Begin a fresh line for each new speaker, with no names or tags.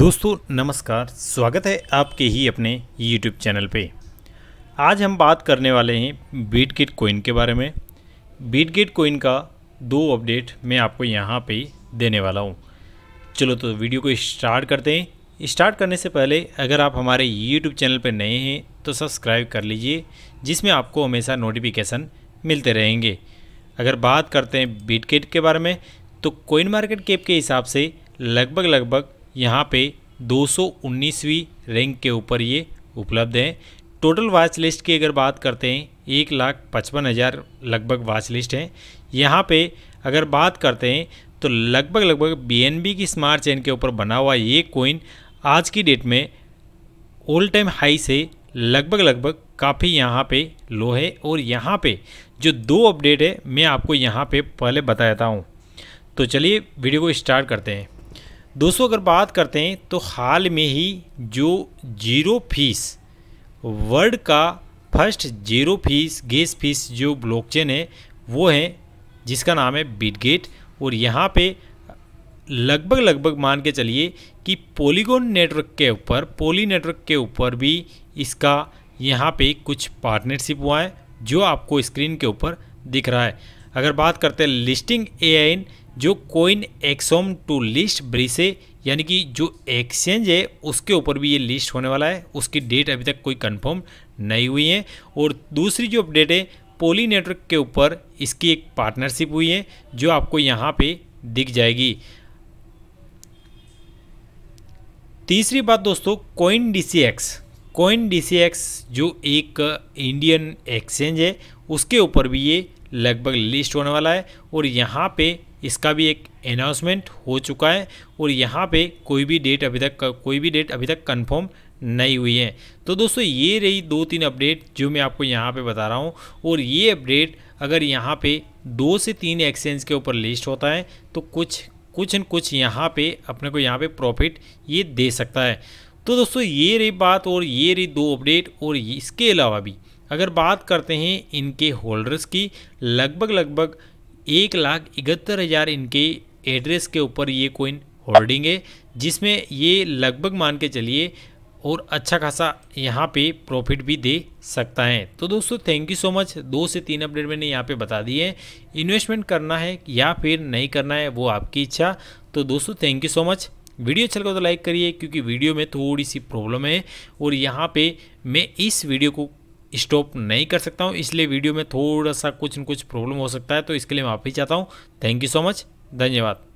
दोस्तों नमस्कार स्वागत है आपके ही अपने YouTube चैनल पे आज हम बात करने वाले हैं बीट गेट कोइन के बारे में बीट गेट कोइन का दो अपडेट मैं आपको यहाँ पे देने वाला हूँ चलो तो वीडियो को स्टार्ट करते हैं स्टार्ट करने से पहले अगर आप हमारे YouTube चैनल पर नए हैं तो सब्सक्राइब कर लीजिए जिसमें आपको हमेशा नोटिफिकेशन मिलते रहेंगे अगर बात करते हैं बीट के बारे में तो कोइन मार्केट कैप के हिसाब से लगभग लगभग यहाँ पे 219वीं रैंक के ऊपर ये उपलब्ध है टोटल वाच लिस्ट की अगर बात करते हैं एक लाख पचपन हज़ार लगभग वाच लिस्ट है यहाँ पे अगर बात करते हैं तो लगभग लगभग बी की स्मार्ट चेन के ऊपर बना हुआ ये कोइन आज की डेट में ऑल टाइम हाई से लगभग लगभग काफ़ी यहाँ पे लो है और यहाँ पे जो दो अपडेट है मैं आपको यहाँ पे पहले बता देता हूँ तो चलिए वीडियो को स्टार्ट करते हैं दोस्तों अगर बात करते हैं तो हाल में ही जो जीरो फीस वर्ल्ड का first zero fees gas fees जो ब्लॉकचेन है वो है जिसका नाम है बिटगेट और यहाँ पे लगभग लगभग मान के चलिए कि पोलीगोन नेटवर्क के ऊपर पोली नेटवर्क के ऊपर भी इसका यहाँ पे कुछ पार्टनरशिप हुआ है जो आपको स्क्रीन के ऊपर दिख रहा है अगर बात करते हैं लिस्टिंग ए जो कोइन एक्सोम टू लिस्ट ब्रिसे यानी कि जो एक्सचेंज है उसके ऊपर भी ये लिस्ट होने वाला है उसकी डेट अभी तक कोई कंफर्म नहीं हुई है और दूसरी जो अपडेट है पोली नेटवर्क के ऊपर इसकी एक पार्टनरशिप हुई है जो आपको यहाँ पे दिख जाएगी तीसरी बात दोस्तों coin D C X coin D C X जो एक इंडियन एक्सचेंज है उसके ऊपर भी ये लगभग लिस्ट होने वाला है और यहाँ पे इसका भी एक अनाउंसमेंट हो चुका है और यहाँ पे कोई भी डेट अभी तक कोई भी डेट अभी तक कंफर्म नहीं हुई है तो दोस्तों ये रही दो तीन अपडेट जो मैं आपको यहाँ पे बता रहा हूँ और ये अपडेट अगर यहाँ पे दो से तीन एक्सचेंज के ऊपर लिस्ट होता है तो कुछ कुछ न कुछ यहाँ पे अपने को यहाँ पे प्रॉफिट ये दे सकता है तो दोस्तों ये रही बात और ये रही दो अपडेट और इसके अलावा भी अगर बात करते हैं इनके होल्डर्स की लगभग लगभग एक लाख इकहत्तर हज़ार इनके एड्रेस के ऊपर ये कोइन होल्डिंग है जिसमें ये लगभग मान के चलिए और अच्छा खासा यहाँ पे प्रॉफिट भी दे सकता है तो दोस्तों थैंक यू सो मच दो से तीन अपडेट मैंने यहाँ पे बता दिए हैं इन्वेस्टमेंट करना है या फिर नहीं करना है वो आपकी इच्छा तो दोस्तों thank you so much video अच्छा लगा तो लाइक करिए क्योंकि वीडियो में थोड़ी सी प्रॉब्लम है और यहाँ पे मैं इस वीडियो को स्टॉप नहीं कर सकता हूँ इसलिए वीडियो में थोड़ा सा कुछ न कुछ प्रॉब्लम हो सकता है तो इसके लिए माफ़ी चाहता हूँ थैंक यू सो मच धन्यवाद